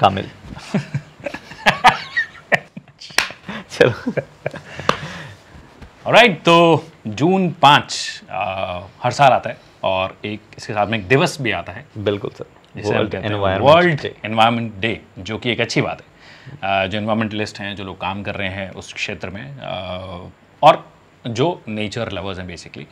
कामिल चलो right right, तो जून पाँच हर साल आता है और एक इसके साथ में एक दिवस भी आता है बिल्कुल सर वर्ल्ड एनवायरमेंट डे जो कि एक अच्छी बात है जो इन्वायरमेंटलिस्ट हैं जो लोग काम कर रहे हैं उस क्षेत्र में और जो नेचर लवर्स हैं basically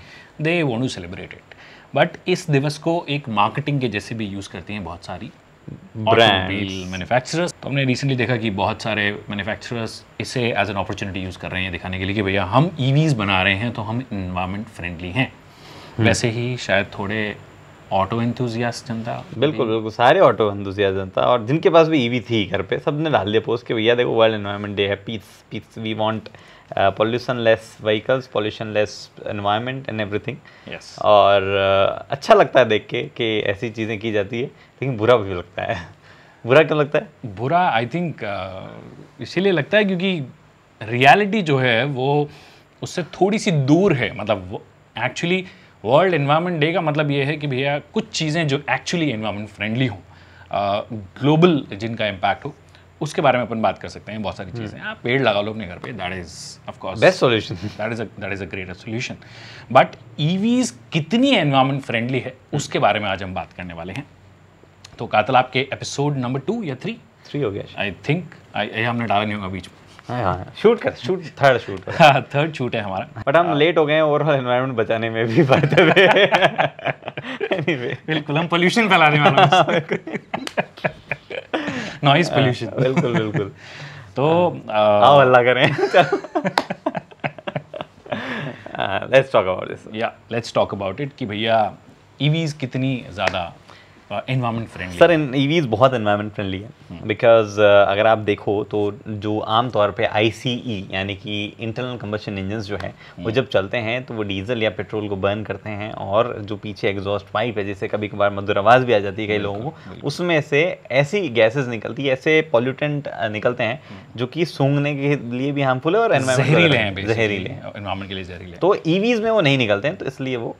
they want to celebrate it but इस दिवस को एक मार्केटिंग के जैसे भी यूज़ करती हैं बहुत सारी ऑटोमोबाइल मैन्युफैक्चरर्स तो हमने रिसेंटली देखा कि बहुत सारे मैन्युफैक्चरर्स इसे एज एन अपॉर्चुनिटी यूज़ कर रहे हैं दिखाने के लिए कि भैया हम ईवीज e बना रहे हैं तो हम इन्वायरमेंट फ्रेंडली हैं हम्म। वैसे ही शायद थोड़े ऑटो एंथुजियास्ट जनता बिल्कुल बिल्कुल सारे ऑटो एंथुजियास्ट जनता और जिनके पास भी ईवी e थी घर पे सब ने डाल दिया पोस्ट के भैया देखो वर्ल्ड एनवायरनमेंट डे है peace peace we want uh, less vehicles pollution less environment and everything yes और uh, अच्छा लगता है देख के कि ऐसी चीज़ें की जाती है लेकिन बुरा भी लगता है बुरा क्यों लगता है बुरा आई थिंक uh, इसीलिए लगता है क्योंकि रियलिटी जो है वो उससे थोड़ी सी दूर है मतलब एक्चुअली वर्ल्ड इन्वायरमेंट डे का मतलब ये है कि भैया कुछ चीज़ें जो एक्चुअली इन्वायरमेंट फ्रेंडली हों ग्लोबल uh, जिनका इम्पैक्ट हो उसके बारे में अपन बात कर सकते हैं बहुत सारी हम्म। चीज़ें आप पेड़ लगा लो अपने घर पे that is of course best solution that is that is a great solution but ई कितनी एनवायरमेंट फ्रेंडली है उसके बारे में आज हम बात करने वाले हैं तो कातल आपके एपिसोड नंबर टू या थ्री थ्री हो गया आई थिंक आई हमने डाला नहीं होगा बीच में शूट हाँ, हाँ, हाँ। कर shoot third shoot third shoot है हमारा बट हम लेट हो गए ओवरऑल एनवायरमेंट बचाने में भी बढ़ते हुए बिल्कुल हम पोल्यूशन फैलाने वाले नॉइज पोल्यूशन ah, बिल्कुल बिल्कुल तो हाँ। आओ अल्लाह करें लेट्स टॉक अबाउट दिस या लेट्स टॉक अबाउट इट कि भैया ईवीज e कितनी ज़्यादा इन्वायरमेंट फ्रेंडली सर ईवीज बहुत इन्वायरमेंट फ्रेंडली है बिकॉज uh, अगर आप देखो तो जो आम तौर पे आई e, यानी कि इंटरनल कम्बशन इंजन जो है वो hmm. जब चलते हैं तो वो डीजल या पेट्रोल को बर्न करते हैं और जो पीछे एग्जॉस्ट पाइप है जैसे कभी कभार मधुर आवाज़ भी आ जाती है कई लोगों को उसमें से ऐसी गैसेज निकलती है ऐसे पॉल्यूटेंट uh, निकलते हैं hmm. जो कि सूंघने के लिए भी हार्मफुल है और जहरीले हैं जहरीले इन्वायरमेंट के लिए जहरीले तो ईवीज e में वो नहीं निकलते हैं तो इसलिए वो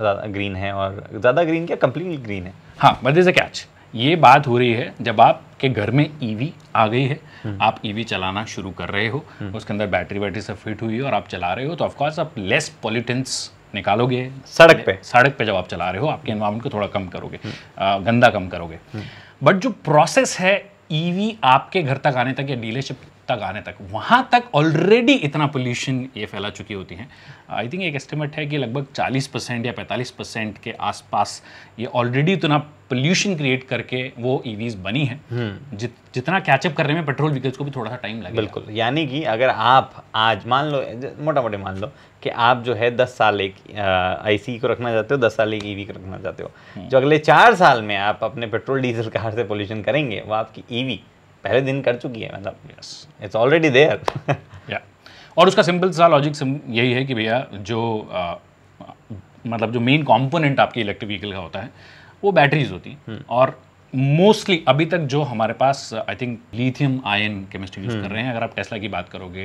ग्रीन है और ज़्यादा ग्रीन क्या कम्प्लीटली ग्रीन है हाँ बट इज़ अ कैच ये बात हो रही है जब आपके घर में ईवी e आ गई है हम्म। आप ईवी e चलाना शुरू कर रहे हो हम्म। उसके अंदर बैटरी वैटरी सब फिट हुई है और आप चला रहे हो तो ऑफकोर्स आप लेस पॉल्यूटेंस निकालोगे सड़क पे सड़क पे जब आप चला रहे हो आपके इन्वायरमेंट को थोड़ा कम करोगे हम्म। आ, गंदा कम करोगे बट जो प्रोसेस है ईवी e आपके घर तक आने तक या डीलरशिप तक आने तक वहाँ तक ऑलरेडी इतना पोल्यूशन ये फैला चुकी होती हैं आई थिंक एक एस्टिमेट है कि लगभग 40 परसेंट या 45 परसेंट के आसपास ये ऑलरेडी इतना पोल्यूशन क्रिएट करके वो ईवीज e बनी है हम्म। जित जितना कैचअप करने में पेट्रोल व्हीकल्स को भी थोड़ा सा टाइम लगेगा बिल्कुल यानी कि अगर आप आज मान लो मोटा मोटे मान लो कि आप जो है दस साल एक आई e को रखना चाहते हो दस साल एक ईवी e को रखना चाहते हो हम्म। जो अगले चार साल में आप अपने पेट्रोल डीजल कार से पोल्यूशन करेंगे वो आपकी ईवी पहले दिन कर चुकी है मतलब इट्स ऑलरेडी देयर या और उसका सिंपल सा लॉजिक यही है कि भैया जो आ, मतलब जो मेन कंपोनेंट आपके इलेक्ट्रिक व्हीकल का होता है वो बैटरीज होती हैं हम्म। और मोस्टली अभी तक जो हमारे पास I think lithium ion chemistry use कर रहे हैं अगर आप टेस्ला की बात करोगे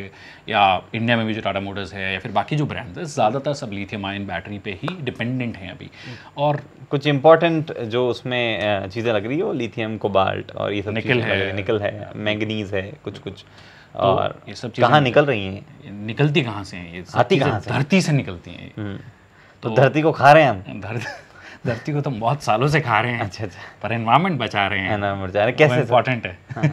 या इंडिया में भी जो टाटा मोटर्स है या फिर बाकी जो ब्रांड्स है ज़्यादातर सब लिथियम आयन बैटरी पे ही डिपेंडेंट हैं अभी हम्म। और कुछ इंपॉर्टेंट जो उसमें चीज़ें लग रही है वो लिथियम कोबाल्ट और ये सब निकल है निकल है मैंगनीज है कुछ कुछ तो और ये सब कहाँ निकल रही हैं निकलती कहाँ से हैं ये आती कहाँ धरती से निकलती हैं हम्म। तो, तो धरती को खा रहे हैं हम धरती धरती को तो हम बहुत सालों से खा रहे हैं अच्छा अच्छा पर इन्वायरमेंट बचा रहे हैं बचा रहे हैं कैसे इंपॉर्टेंट है हाँ।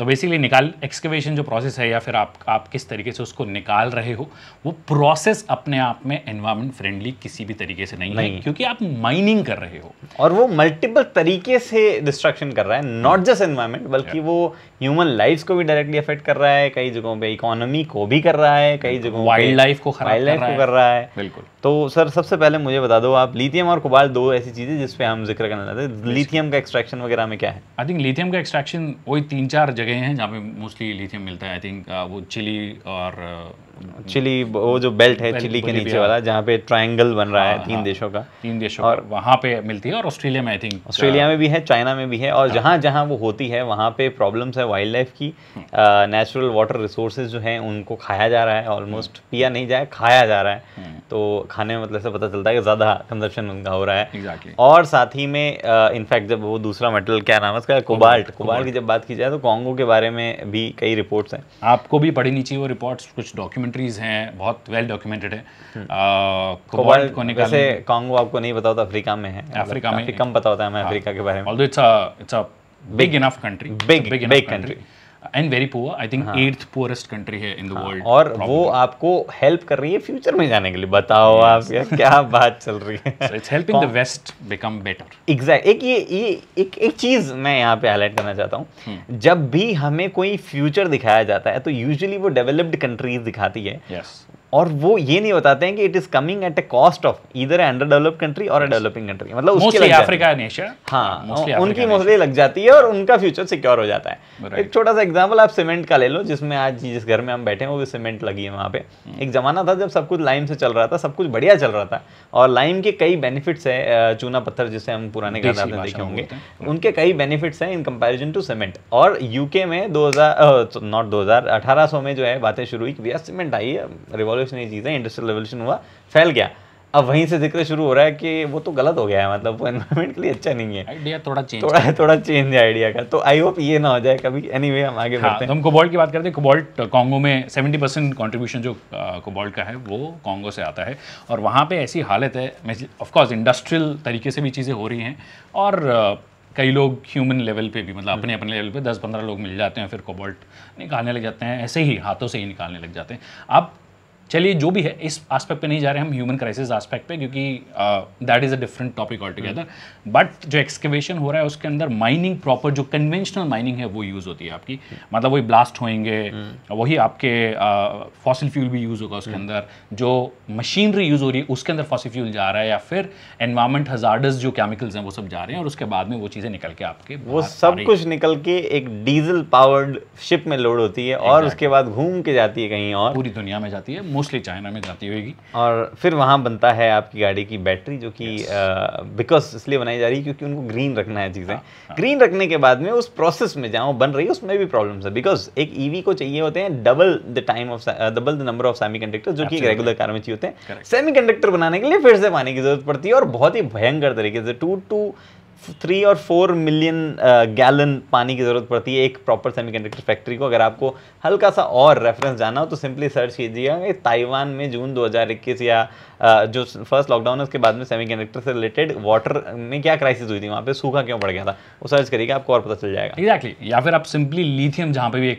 तो बेसिकली निकाल एक्सकवेशन जो प्रोसेस है या फिर आप आप किस तरीके से उसको निकाल रहे हो वो प्रोसेस अपने आप में एनवायरमेंट फ्रेंडली किसी भी तरीके से नहीं, नहीं। है क्योंकि आप माइनिंग कर रहे हो और वो मल्टीपल तरीके से डिस्ट्रक्शन कर रहा है नॉट जस्ट एनवायरमेंट बल्कि वो ह्यूमन लाइफ को भी डायरेक्टली अफेक्ट कर रहा है कई जगहों पर इकोनॉमी को भी कर रहा है कई जगहों वाइल्ड लाइफ को वाइल्ड लाइफ को कर रहा है बिल्कुल तो सर सबसे पहले मुझे बता दो आप लिथियम और कुबाल दो ऐसी चीज़ें जिसपे हम जिक्र करना चाहते हैं लिथियम का एक्सट्रैक्शन वगैरह में क्या है आई थिंक लिथियम का एक्सट्रैक्शन वही तीन चार जगह जगह हैं जहाँ पे मोस्टली लिथियम मिलता है आई थिंक uh, वो चिली और uh, चिली वो जो बेल्ट है बेल्ट चिली के नीचे वाला जहाँ पे ट्रायंगल बन रहा है हाँ, तीन हाँ, देशों का तीन देशों और वहाँ पे मिलती है और ऑस्ट्रेलिया में आई थिंक ऑस्ट्रेलिया में भी है चाइना में भी है और हाँ। जहाँ जहाँ वो होती है वहाँ पे प्रॉब्लम्स है वाइल्ड लाइफ की नेचुरल वाटर रिसोर्सेज जो है उनको खाया जा रहा है ऑलमोस्ट हाँ। पिया नहीं जाए खाया जा रहा है तो खाने में मतलब से पता चलता है कि ज़्यादा कंजप्शन उनका हो रहा है और साथ ही में इनफैक्ट जब वो दूसरा मेटल क्या नाम है उसका कोबाल्ट कोबाल्ट की जब बात की जाए तो कॉन्गो के बारे में भी कई रिपोर्ट्स हैं आपको भी पढ़ी नीचे वो रिपोर्ट्स कुछ डॉक्यूमेंट कंट्रीज हैं बहुत वेल डॉक्यूमेंटेड है कोबाल्ट को कांगो आपको नहीं पता होता अफ्रीका में है मतलब अफ्रीका में कम पता होता है हमें हाँ। अफ्रीका के बारे में although it's it's a big enough country big big country and very poor I think eighth poorest country है इन द वर्ल्ड और probably. वो आपको हेल्प कर रही है फ्यूचर में जाने के लिए बताओ yes. आप यार क्या बात चल रही है it's helping the west become better exact एक ये ये एक एक चीज मैं यहाँ पे हाईलाइट करना चाहता हूँ hmm. जब भी हमें कोई फ्यूचर दिखाया जाता है तो यूजली वो डेवलप्ड कंट्रीज दिखाती है yes. और वो ये नहीं बताते हैं कि it is coming at a cost of इधर अंडर डेवलप कंट्री और डेवलपिंग कंट्री मतलब उसके अफ्रीका हाँ उनकी मोस्टली लग जाती है और उनका फ्यूचर सिक्योर हो जाता है right. एक छोटा सा एग्जाम्पल आप सीमेंट का ले लो जिसमें आज जिस घर में हम बैठे हैं वो भी सीमेंट लगी है वहाँ पे hmm. एक जमाना था जब सब कुछ लाइम से चल रहा था सब कुछ बढ़िया चल रहा था और लाइम के कई बेनिफिट्स है चूना पत्थर जिसे हम पुराने घर देखे होंगे उनके कई बेनिफिट्स हैं इन कंपेरिजन टू सीमेंट और यूके में दो नॉट दो में जो है बातें शुरू हुई कि भैया सीमेंट आई है रेवोल्यूशन ये चीज़ है इंडस्ट्रियल रेवोल्यूशन हुआ फैल गया अब वहीं से जिक्र शुरू हो रहा है कि वो तो गलत हो गया है मतलब वो एनवायरमेंट के लिए अच्छा नहीं है आइडिया थोड़ा चेंज थोड़ा है थोड़ा चेंज है आइडिया का तो आई होप ये ना हो जाए कभी एनी anyway, हम आगे हाँ, बढ़ते हैं तो हम कोबॉल्ट की बात करते हैं कोबॉल्ट कॉन्गो uh, में सेवेंटी परसेंट कॉन्ट्रीब्यूशन जो कोबॉल्ट uh, का है वो कॉन्गो से आता है और वहाँ पर ऐसी हालत है ऑफकोर्स इंडस्ट्रियल तरीके से भी चीज़ें हो रही हैं और uh, कई लोग ह्यूमन लेवल पे भी मतलब अपने अपने लेवल पे दस पंद्रह लोग मिल जाते हैं फिर कोबॉल्ट निकालने लग जाते हैं ऐसे ही हाथों से ही निकालने लग जाते हैं आप चलिए जो भी है इस आस्पेक्ट पे नहीं जा रहे हम ह्यूमन क्राइसिस आस्पेक्ट पे क्योंकि that is a different topic all together but जो एक्सकेवेशन हो रहा है उसके अंदर माइनिंग प्रॉपर जो कन्वेंशनल माइनिंग है वो यूज़ होती है आपकी hmm. मतलब वही ब्लास्ट होएंगे hmm. वही आपके फॉसिल फ्यूल भी यूज़ होगा उसके hmm. अंदर जो मशीनरी यूज़ हो रही है उसके अंदर फॉसिल फ्यूल जा रहा है या फिर एनवायरमेंट हजार्डस जो केमिकल्स हैं वो सब जा रहे हैं और उसके बाद में वो चीज़ें निकल के आपके वो सब कुछ निकल के एक डीजल पावर्ड शिप में लोड होती है और उसके बाद घूम के जाती है कहीं और पूरी दुनिया में जाती है मोस्टली चाइना में जाती होगी और फिर वहाँ बनता है आपकी गाड़ी की बैटरी जो कि बिकॉज yes. इसलिए बनाई जा रही है क्योंकि उनको ग्रीन रखना है चीज़ें ग्रीन हाँ, हाँ। रखने के बाद में उस प्रोसेस में जहाँ बन रही है उसमें भी प्रॉब्लम्स है बिकॉज एक ईवी e को चाहिए होते हैं double the time of double the number of semi जो कि रेगुलर कार में चाहिए होते हैं सेमी बनाने के लिए फिर से पानी की जरूरत पड़ती है और बहुत ही भयंकर तरीके से टू टू थ्री और फोर मिलियन गैलन पानी की ज़रूरत पड़ती है एक प्रॉपर सेमीकंडक्टर फैक्ट्री को अगर आपको हल्का सा और रेफरेंस जाना हो तो सिंपली सर्च कीजिएगा कि ताइवान में जून 2021 या जो फर्स्ट लॉकडाउन है उसके बाद में सेमी कंडक्टर से रिलेटेड वाटर में क्या क्राइसिस हुई थी वहाँ पे सूखा क्यों पड़ गया था वो सर्च करिएगा आपको और पता चल जाएगा एग्जैक्टली exactly. या फिर आप सिंपली लिथियम जहाँ पे भी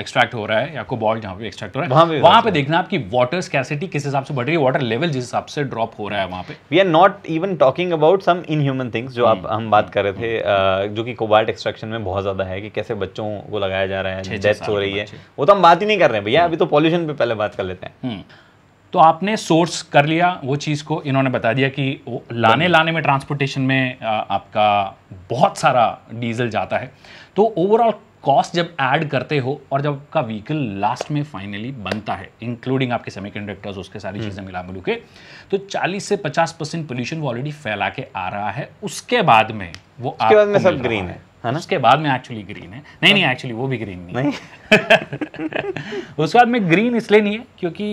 एक्सट्रैक्ट हो रहा है या कोबाल्ट जहाँ पे भी एक्सट्रैक्ट हो रहा है वहाँ पे देखना आपकी वाटर स्कैसिटी किस हिसाब से बढ़ रही है वाटर लेवल जिस हिसाब से ड्रॉप हो रहा है वहाँ पे we are not even talking about some inhuman things जो आप hmm. हम बात कर रहे hmm. थे जो कि कोबाल्ट एक्सट्रैक्शन में बहुत ज़्यादा है कि कैसे बच्चों को लगाया जा रहा है डेथ हो रही है वो तो हम बात ही नहीं कर रहे हैं भैया hmm. अभी तो पॉल्यूशन पे पहले बात कर लेते हैं तो आपने सोर्स कर लिया वो चीज़ को इन्होंने बता दिया कि लाने लाने में ट्रांसपोर्टेशन में आपका बहुत सारा डीजल जाता है तो ओवरऑल कॉस्ट जब ऐड करते हो और जब आपका व्हीकल लास्ट में फाइनली बनता है इंक्लूडिंग आपके सेमी कंडक्टर्स उसके सारी चीज़ें हम्म। मिला मिलू के तो 40 से 50 परसेंट पोल्यूशन वो ऑलरेडी फैला के आ रहा है उसके बाद में वो उसके बाद में सब ग्रीन है है ना उसके बाद में एक्चुअली ग्रीन है नहीं नहीं एक्चुअली हाँ। वो भी ग्रीन नहीं, नहीं। उसके बाद में ग्रीन इसलिए नहीं है क्योंकि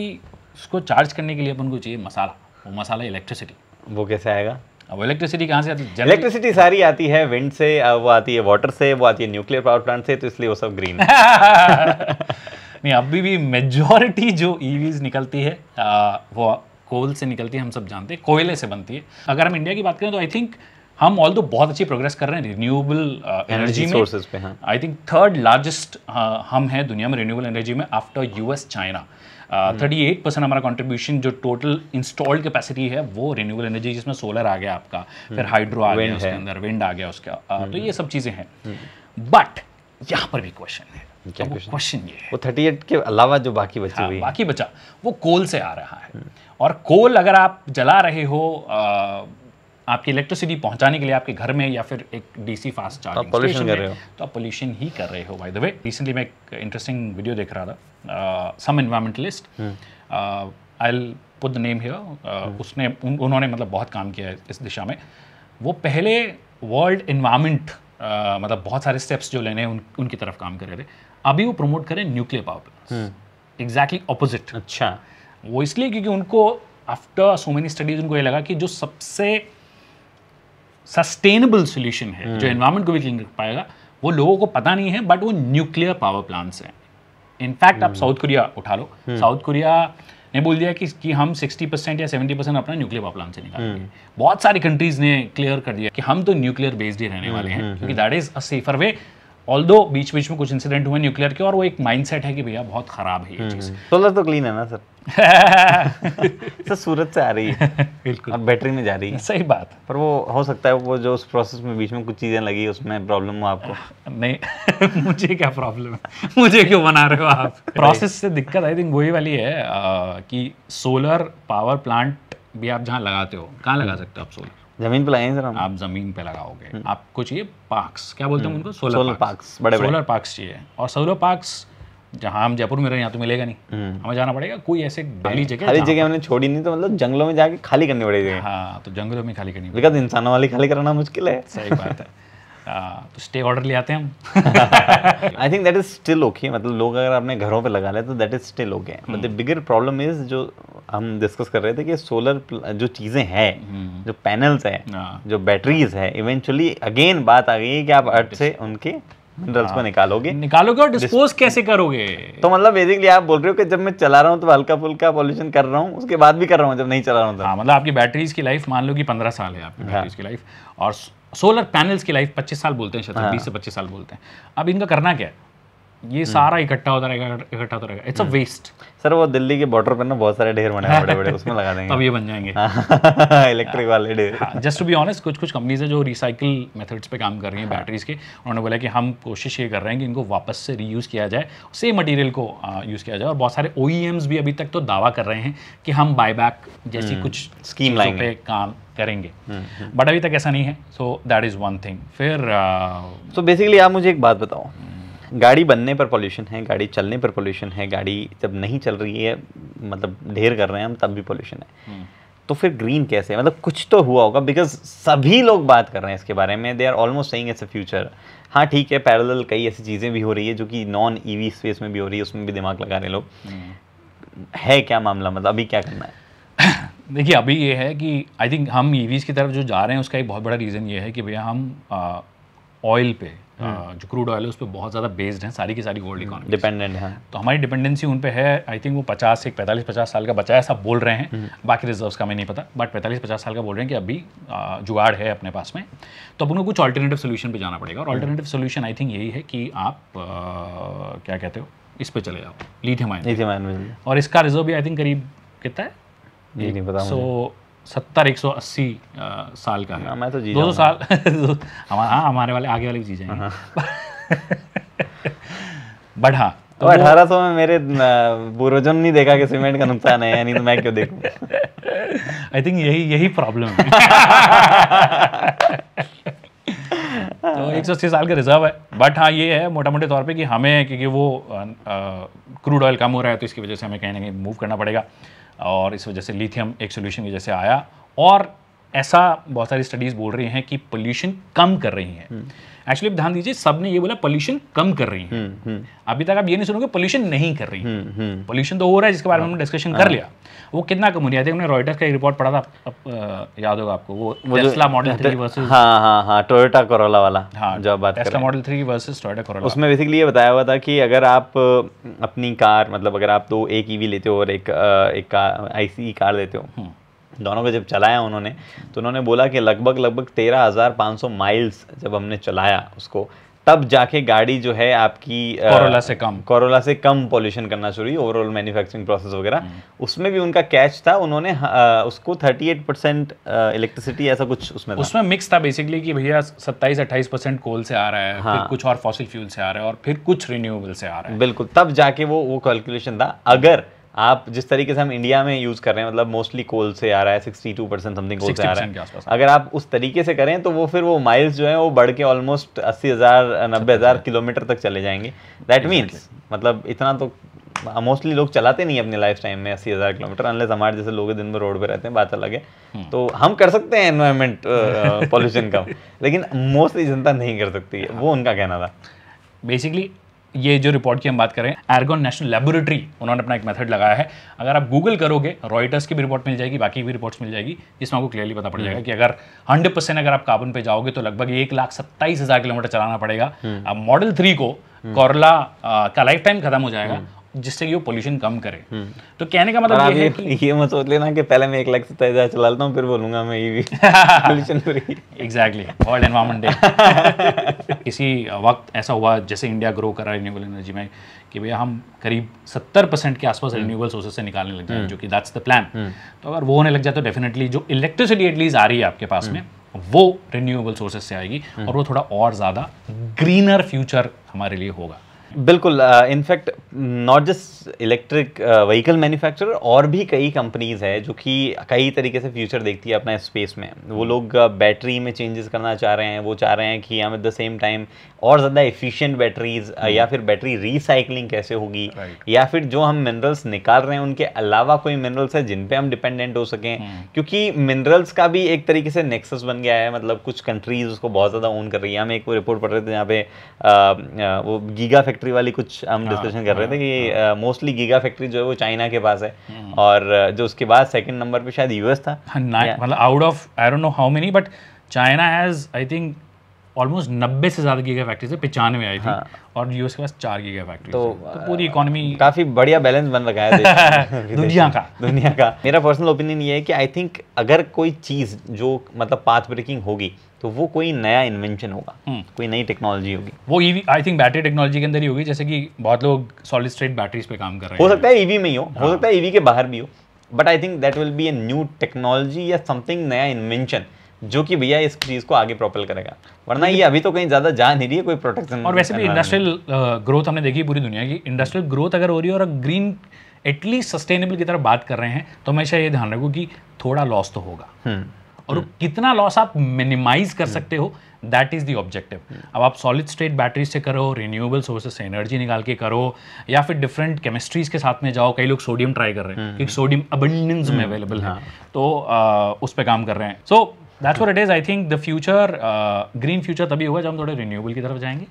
उसको चार्ज करने के लिए अपन को चाहिए मसाला वो मसाला इलेक्ट्रिसिटी वो कैसे आएगा अब इलेक्ट्रिसिटी कहाँ से आती है इलेक्ट्रिसिटी सारी आती है विंड से वो आती है वाटर से वो आती है न्यूक्लियर पावर प्लांट से तो इसलिए वो सब ग्रीन नहीं अभी भी मेजोरिटी जो ईवीज e निकलती है आ, वो कोल से निकलती है हम सब जानते हैं कोयले से बनती है अगर हम इंडिया की बात करें तो आई थिंक हम ऑल दो बहुत अच्छी प्रोग्रेस कर रहे हैं रिन्यूएबल एनर्जी में आई थिंक थर्ड लार्जेस्ट हम हैं दुनिया में रिन्यूएबल एनर्जी में after US China thirty eight percent हमारा कॉन्ट्रीब्यूशन जो टोटल इंस्टॉल्ड कैपेसिटी है वो रिन्यूएबल एनर्जी जिसमें सोलर आ गया आपका hmm. फिर हाइड्रो आ गया उसके अंदर विंड आ गया उसका uh, तो hmm. ये सब चीज़ें हैं बट hmm. यहाँ पर भी क्वेश्चन है क्वेश्चन ये है वो एट के अलावा जो बाकी बची हाँ, हुई बाकी बचा वो कोल से आ रहा है और कोल अगर आप जला रहे हो आ, uh, आपकी इलेक्ट्रिसिटी पहुंचाने के लिए आपके घर में या फिर एक डीसी फास्ट चार्जिंग पोल्यूशन कर रहे हो तो आप पोल्यूशन ही कर रहे हो बाय द वे रिसेंटली मैं एक इंटरेस्टिंग वीडियो देख रहा था some environmentalist I put the name here उसने उन्होंने मतलब बहुत काम किया है इस दिशा में वो पहले वर्ल्ड इन्वायरमेंट uh, मतलब बहुत सारे स्टेप्स जो लेने उन, उनकी तरफ काम कर रहे थे अभी वो प्रमोट करें nuclear power plant exactly opposite अच्छा वो इसलिए क्योंकि उनको आफ्टर सो मेनी स्टडीज उनको ये लगा कि जो सबसे सस्टेनेबल सोल्यूशन है जो एनवायरमेंट hmm. को भी क्लीन रख पाएगा वो लोगों को पता नहीं है बट वो न्यूक्लियर पावर प्लांट्स हैं इनफैक्ट आप साउथ hmm. कोरिया उठा लो साउथ hmm. कोरिया ने बोल दिया कि, कि हम 60 परसेंट या 70 परसेंट अपना न्यूक्लियर पावर प्लांट से निकालेंगे बहुत सारी कंट्रीज ने क्लियर कर दिया कि हम तो न्यूक्लियर बेस्ड ही रहने वाले हैं क्योंकि that is a safer way all बीच बीच में कुछ इंसिडेंट हुए न्यूक्लियर के और वो एक माइंडसेट है कि भैया बहुत खराब है ये हम्म, चीज़ हम्म। सोलर तो क्लीन है ना सर सर सूरत से आ रही है बिल्कुल और बैटरी में जा रही है सही बात पर वो हो सकता है वो जो उस प्रोसेस में बीच में कुछ चीज़ें लगी उसमें प्रॉब्लम हो आपको नहीं मुझे क्या प्रॉब्लम है मुझे क्यों बना रहे हो आप प्रोसेस से दिक्कत आई थिंक वही वाली है कि सोलर पावर प्लांट भी आप जहाँ लगाते हो कहाँ लगा हम्म। सकते हो आप सोलर जमीन पे लगाएंगे सर आप जमीन पे लगाओगे आपको चाहिए पार्क्स क्या बोलते हैं हम्म। उनको सोलर, सोलर पार्क्स बड़े सोलर पार्क्स चाहिए और सोलर पार्क्स जहाँ हम जयपुर में रहे यहाँ तो मिलेगा नहीं हम्म। हमें जाना पड़ेगा कोई ऐसे खाली हम्म। जगह खाली जगह हमने छोड़ी नहीं तो मतलब जंगलों में जाके खाली करनी पड़ेगी हाँ तो जंगलों में खाली करनी पड़ेगा पड़ेगी इंसानों वाली खाली करना मुश्किल है सही बात है हाँ, तो स्टे ऑर्डर ले आते हैं हम I think that is still okay मतलब लोग अगर अपने घरों पे लगा ले तो that is still okay but the bigger problem is जो हम डिस्कस कर रहे थे कि सोलर जो चीज़ें हैं हम्म। जो पैनल्स हैं हाँ। जो बैटरीज है इवेंचुअली अगेन बात आ गई है कि आप अर्थ से उनके मिनरल्स को हाँ। निकालोगे निकालोगे और डिस्पोज कैसे करोगे तो मतलब बेसिकली आप बोल रहे हो कि जब मैं चला रहा हूँ तो हल्का फुल्का पॉल्यूशन कर रहा हूँ उसके बाद भी कर रहा हूँ जब नहीं चला रहा हूँ तो। हाँ, मतलब आपकी बैटरीज की लाइफ मान लो कि पंद्रह साल है आपकी बैटरीज की लाइफ और सोलर पैनल्स की लाइफ पच्चीस साल बोलते हैं शायद बीस से पच्चीस साल बोलते हैं अब इनका करना क्या है ये हम्म। सारा इकट्ठा होता रहेगा इकट्ठा होता तो रहेगा इट्स अ वेस्ट सर वो दिल्ली के बॉर्डर पर ना बहुत सारे ढेर बने बड़े बड़े उसमें लगा देंगे अब ये बन जाएंगे इलेक्ट्रिक हाँ, वाले ढेर जस्ट टू बी ऑनेस्ट कुछ कुछ कंपनीज है जो रिसाइकिल मेथड्स पे काम कर रही है बैटरीज के उन्होंने बोला कि हम कोशिश ये कर रहे हैं कि इनको वापस से रीयूज़ किया जाए सेम मटेरियल को यूज़ किया जाए और बहुत सारे ओ e भी अभी तक तो दावा कर रहे हैं कि हम बायबैक जैसी हम्म। कुछ स्कीम लाइन पे काम करेंगे बट हम्म, अभी तक ऐसा नहीं है so that is one thing फिर सो बेसिकली आप मुझे एक बात बताओ गाड़ी बनने पर पॉल्यूशन है गाड़ी चलने पर पॉल्यूशन है गाड़ी जब नहीं चल रही है मतलब ढेर कर रहे हैं हम तब भी पॉल्यूशन है हम्म। तो फिर ग्रीन कैसे है मतलब कुछ तो हुआ होगा बिकॉज सभी लोग बात कर रहे हैं इसके बारे में they are almost saying it's a future हाँ ठीक है पैरेलल कई ऐसी चीज़ें भी हो रही है जो कि नॉन ईवी स्पेस में भी हो रही है उसमें भी दिमाग लगा रहे लोग हम्म। है क्या मामला मतलब अभी क्या करना है देखिए अभी ये है कि आई थिंक हम ईवीज़ e की तरफ जो जा रहे हैं उसका एक बहुत बड़ा रीज़न ये है कि भैया हम ऑयल पे जो क्रूड ऑयल है उस पर बहुत ज़्यादा बेस्ड है सारी की सारी गोल्ड इकोनॉमी डिपेंडेंट है तो हमारी डिपेंडेंसी उन पर है आई थिंक वो पचास से पैंतालीस पचास साल का बचा सब ऐसा बोल रहे हैं hmm. बाकी रिजर्व का मैं नहीं पता बट पैंतालीस पचास साल का बोल रहे हैं कि अभी जुगाड़ है अपने पास में तो अपने कुछ ऑल्टरनेटिव सोल्यूशन पर जाना पड़ेगा और ऑल्टरनेटिव सोल्यूशन आई थिंक यही है कि आप क्या कहते हो इस पर चले जाओ लिथियम आयन लिथियम आयन और इसका रिजर्व भी आई थिंक करीब कितना है नहीं पता सो सत्तर एक सौ अस्सी साल का है हाँ, मैं तो जी दो सौ साल हाँ हमारे वाले आगे वाली चीज़ें हैं बढ़ा तो अठारह सौ में मेरे पूर्वजों नहीं देखा कि सीमेंट का नुकसान है यानी तो मैं क्यों देखूं आई थिंक यही यही प्रॉब्लम है तो एक सौ अस्सी साल का रिजर्व है बट हाँ ये है मोटा मोटे तौर पे कि हमें क्योंकि वो क्रूड ऑयल कम हो रहा है तो इसकी वजह से हमें कहीं ना कहीं मूव करना पड़ेगा और इस वजह से लिथियम एक सोल्यूशन की वजह से आया और ऐसा बहुत सारी स्टडीज़ बोल रही हैं कि पोल्यूशन कम कर रही हैं हम्म। एक्चुअली ध्यान दीजिए सब ने ये बोला पोल्यूशन कम कर रही है हम्म, हम्म। अभी तक आप ये नहीं सुनोगे पोल्यूशन नहीं कर रही है पोल्यूशन हम्म, तो हो रहा है जिसके बारे में हाँ। हमने डिस्कशन कर हाँ। लिया वो कितना कम हो रही है हमने रॉयटर्स का एक रिपोर्ट पढ़ा था याद होगा आपको वो टेस्ला मॉडल थ्री वर्सेज हाँ टोयोटा हाँ, कोरोला वाला हाँ जो बात Tesla model three versus Toyota Corolla उसमें बेसिकली ये बताया हुआ था कि अगर आप अपनी कार मतलब अगर आप दो एक ईवी e लेते हो और एक एक कार आईसी e कार लेते हो दोनों को जब चलाया उन्होंने तो उन्होंने बोला कि लगभग लगभग तेरह हज़ार पाँच सौ माइल्स जब हमने चलाया उसको तब जाके गाड़ी जो है आपकी कोरोला से कम कोरोला से कम पॉल्यूशन करना शुरू हुई ओवरऑल मैन्युफैक्चरिंग प्रोसेस वगैरह हम्म। उसमें भी उनका कैच था उन्होंने उसको 38 परसेंट इलेक्ट्रिसिटी ऐसा कुछ उसमें उसमें मिक्स था बेसिकली कि भैया 27 28 परसेंट कोल से आ रहा है हाँ। फिर कुछ और फॉसिल फ्यूल से आ रहा है और फिर कुछ रिन्यूएबल से आ रहा है बिल्कुल तब जाके वो वो कैलकुलेशन था अगर आप जिस तरीके से हम इंडिया में यूज़ कर रहे हैं मतलब मोस्टली कोल से आ रहा है sixty two percent something coal से आ रहा है अगर आप उस तरीके से करें तो वो फिर वो माइल्स जो है वो बढ़ के ऑलमोस्ट अस्सी हज़ार नब्बे हज़ार किलोमीटर तक चले जाएंगे दैट मीन्स मतलब इतना तो मोस्टली लोग चलाते नहीं अपने लाइफ टाइम में अस्सी हज़ार किलोमीटर अनलेस हमारे जैसे लोग दिन में रोड पे रहते हैं बात अलग है हम्म। तो हम कर सकते हैं एनवायरमेंट पॉल्यूशन कम लेकिन मोस्टली जनता नहीं कर सकती वो उनका कहना था बेसिकली ये जो रिपोर्ट की हम बात करें एर्गोन नेशनल लेबोरेटरी उन्होंने अपना एक मेथड लगाया है अगर आप गूगल करोगे रॉयटर्स की भी रिपोर्ट मिल जाएगी बाकी भी रिपोर्ट्स मिल जाएगी जिसमें आपको क्लियरली पता पड़ जाएगा हम्म। कि अगर हंड्रेड परसेंट अगर आप कार्बन पे जाओगे तो लगभग एक लाख सत्ताईस हज़ार किलोमीटर चलाना पड़ेगा हम्म। अब मॉडल थ्री को कोरला हम्म। का लाइफ टाइम खत्म हो जाएगा जिससे कि वो पोल्यूशन कम करे हम्म। तो कहने का मतलब ये है कि ये मत सोच लेना कि पहले मैं एक लाख सत्ता हज़ार चला लेता हूँ फिर बोलूँगा मैं ये भी pollution free exactly world environment day किसी वक्त ऐसा हुआ जैसे इंडिया ग्रो कर रहा है रिन्यूएबल एनर्जी में कि भैया हम करीब सत्तर परसेंट के आसपास रिन्यूएबल हम्म। सोर्सेज से निकालने लग जाए हम्म। जो कि दैट्स द प्लान तो अगर वो होने लग जाए तो डेफिनेटली जो इलेक्ट्रिसिटी एटलीस्ट आ रही है आपके पास में वो रिन्यूएबल सोर्सेज से आएगी और वो थोड़ा और ज़्यादा ग्रीनर फ्यूचर हमारे लिए होगा बिल्कुल in fact not just electric vehicle manufacturer और भी कई कंपनीज है जो कि कई तरीके से फ्यूचर देखती है अपना स्पेस में वो hmm. लोग बैटरी में चेंजेस करना चाह रहे हैं वो चाह रहे हैं कि हम एट द सेम टाइम और ज़्यादा एफिशिएंट बैटरीज या hmm. फिर बैटरी रिसाइकलिंग कैसे होगी या फिर जो हम मिनरल्स निकाल रहे हैं उनके अलावा कोई मिनरल्स है जिन पर हम डिपेंडेंट हो सकें hmm. क्योंकि मिनरल्स का भी एक तरीके से नेक्सस बन गया है मतलब कुछ कंट्रीज उसको बहुत ज़्यादा ओन कर रही है हम एक रिपोर्ट पढ़ रहे थे जहाँ पे वो गीगा फैक्ट्री फैक्ट्री वाली कुछ हम डिस्कशन हाँ, कर रहे थे हाँ, कि मोस्टली गीगा फैक्ट्री जो है वो चाइना के पास है हम्म। और जो उसके बाद सेकंड नंबर पे शायद यूएस था हाँ, मतलब out of I don't know how many but China has I think almost नब्बे से ज़्यादा गीगा फैक्ट्री से पिचानवे आई थी और यूएस के पास चार गीगा फैक्ट्री तो, तो पूरी इकोनॉमी काफ़ी बढ़िया बैलेंस बन रखा है दुनिया का दुनिया का मेरा पर्सनल ओपिनियन ये है कि आई थिंक अगर कोई चीज़ जो मतलब पाथ ब्रेकिंग होगी तो वो कोई नया इन्वेंशन होगा हम्म। कोई नई टेक्नोलॉजी होगी वो EV I think battery technology के अंदर ही होगी जैसे कि बहुत लोग सॉलिड स्टेट बैटरीज पे काम कर रहे हैं हो सकता है ईवी में ही हो हाँ. हो सकता है ईवी के बाहर भी हो but I think that will be a new technology या समथिंग नया इन्वेंशन जो कि भैया इस चीज़ को आगे प्रोपेल करेगा वरना ये अभी तो कहीं ज़्यादा जा नहीं रही है कोई प्रोटेक्शन और वैसे भी इंडस्ट्रियल ग्रोथ हमने देखी पूरी दुनिया की इंडस्ट्रियल ग्रोथ अगर हो रही है और ग्रीन एटलीस्ट सस्टेनेबल की तरफ बात कर रहे हैं तो हमेशा ये ध्यान रखो कि थोड़ा लॉस तो होगा हम्म। और हम्म। कितना लॉस आप मिनिमाइज कर हम्म। सकते हो दैट इज़ दी ऑब्जेक्टिव अब आप सॉलिड स्टेट बैटरीज से करो रिन्यूएबल सोर्सेज से एनर्जी निकाल के करो या फिर डिफरेंट केमिस्ट्रीज के साथ में जाओ कई लोग सोडियम ट्राई कर रहे हैं हम्म। क्योंकि सोडियम अबंडेंस में अवेलेबल है हाँ। तो उस पर काम कर रहे हैं so that's for it is I think the future green future तभी होगा जब हम थोड़े रिन्यूएबल की तरफ जाएंगे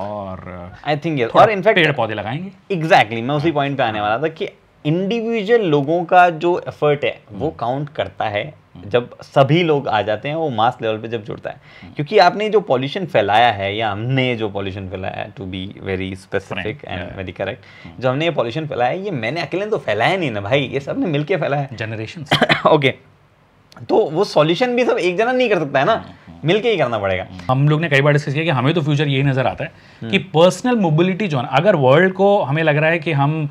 और आई थिंक और इनफैक्ट पेड़ पौधे लगाएंगे एग्जैक्टली exactly, मैं उसी पॉइंट हाँ। पे आने वाला था कि इंडिविजुअल लोगों का जो एफर्ट है वो काउंट करता है हम्म। जब सभी लोग आ जाते हैं वो मास लेवल पे जब जुड़ता है हम्म। क्योंकि आपने जो पॉल्यूशन फैलाया है या हमने जो पॉल्यूशन फैलाया to be very specific and very correct जो हमने ये पॉल्यूशन फैलाया ये मैंने अकेले तो फैलाया नहीं ना भाई ये सब ने मिल फैलाया है जनरेशन ओके तो वो सॉल्यूशन भी सब तो एक जना नहीं कर सकता है ना हम्म, हम्म। मिलके ही करना पड़ेगा हम लोग ने कई बार डिस्कस किया कि हमें तो फ्यूचर यही नज़र आता है हम्म। कि पर्सनल मोबिलिटी जो है अगर वर्ल्ड को हमें लग रहा है कि हम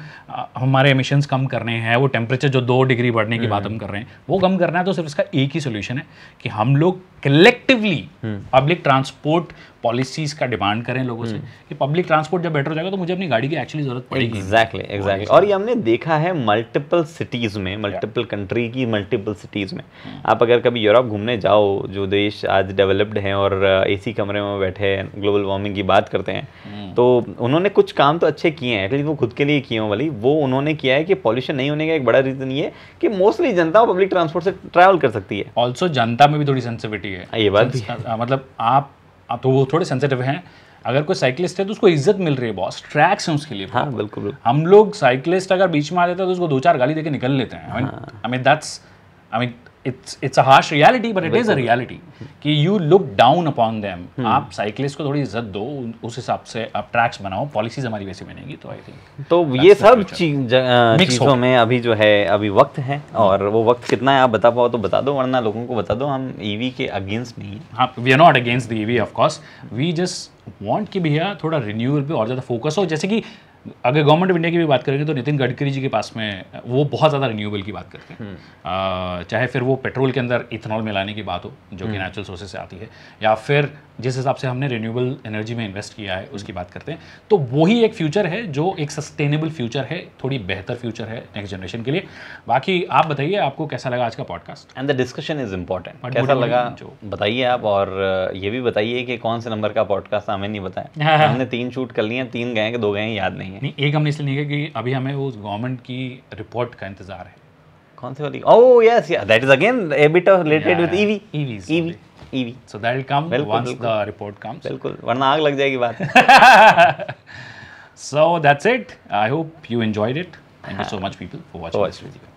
हमारे एमिशंस कम करने हैं वो टेम्परेचर जो दो डिग्री बढ़ने की बात हम कर रहे हैं वो कम करना है तो सिर्फ इसका एक ही सोल्यूशन है कि हम लोग कलेक्टिवली पब्लिक ट्रांसपोर्ट पॉलिसीज का डिमांड करें लोगों से हम्म। कि पब्लिक ट्रांसपोर्ट जब बेटर हो जाएगा तो मुझे अपनी गाड़ी की एक्चुअली जरूरत पड़ेगी एग्जैक्टली एग्जैक्टली और ये हमने देखा है मल्टीपल सिटीज़ में मल्टीपल कंट्री की मल्टीपल सिटीज़ में hmm. आप अगर कभी यूरोप घूमने जाओ जो देश आज डेवलप्ड हैं और ए uh, कमरे में बैठे ग्लोबल वार्मिंग की बात करते हैं hmm. तो उन्होंने कुछ काम तो अच्छे किए हैं एटलीस्ट वो खुद के लिए किए वाली वो उन्होंने किया है कि पॉल्यूशन नहीं होने का एक बड़ा रीज़न ये कि मोस्टली जनता पब्लिक ट्रांसपोर्ट से ट्रैवल कर सकती है ऑल्सो जनता में भी थोड़ी सेंसिविटी है हाँ, ये बात हाँ, मतलब आप तो वो थोड़े सेंसिटिव हैं अगर कोई साइकिलिस्ट है तो उसको इज्जत मिल रही है बॉस ट्रैक्स हैं उसके लिए हाँ, बिल्कुल हम लोग साइकिलिस्ट अगर बीच में आ जाते हैं तो उसको दो चार गाली देकर निकल लेते हैं I mean that's I mean it's it's a harsh reality but it is a reality कि you look down upon them आप साइकिलिस्ट को थोड़ी इज्जत दो उस हिसाब से आप ट्रैक्स बनाओ पॉलिसीज हमारी वैसे बनेंगी तो आई थिंक तो ये सब चीज़ों में अभी जो है अभी वक्त है हम्म। और वो वक्त कितना है आप बता पाओ तो बता दो वरना लोगों को बता दो हम ईवी e के अगेंस्ट नहीं हाँ we are not against the EV of course we just want कि भैया थोड़ा रिन्यूअल पे और ज़्यादा फोकस हो जैसे कि अगर गवर्नमेंट ऑफ इंडिया की भी बात करेंगे तो नितिन गडकरी जी के पास में वो बहुत ज़्यादा रिन्यूएबल की बात करते हैं हम्म। चाहे फिर वो पेट्रोल के अंदर इथेनॉल मिलाने की बात हो जो कि नेचुरल हम्म। सोर्सेज से आती है या फिर जिस हिसाब से हमने रिन्यूएबल एनर्जी में इन्वेस्ट किया है उसकी बात करते हैं तो वही एक फ्यूचर है जो एक सस्टेनेबल फ्यूचर है थोड़ी बेहतर फ्यूचर है नेक्स्ट जनरेशन के लिए बाकी आप बताइए आपको कैसा लगा आज का podcast and the discussion is important कैसा लगा जो बताइए आप और ये भी बताइए कि कौन से नंबर का पॉडकास्ट हमें नहीं बताया हमने तीन शूट कर लिए तीन गए कि दो गए याद नहीं नहीं है नहीं एक हमने इसलिए नहीं किया कि अभी हमें उस गवर्नमेंट की रिपोर्ट का इंतजार है कौन सी वाली oh yes that is again a bit of related with EV EV EV EV so that will come once the report comes बिल्कुल वरना आग लग जाएगी बात so that's it I hope you enjoyed it thank you so much people for watching this video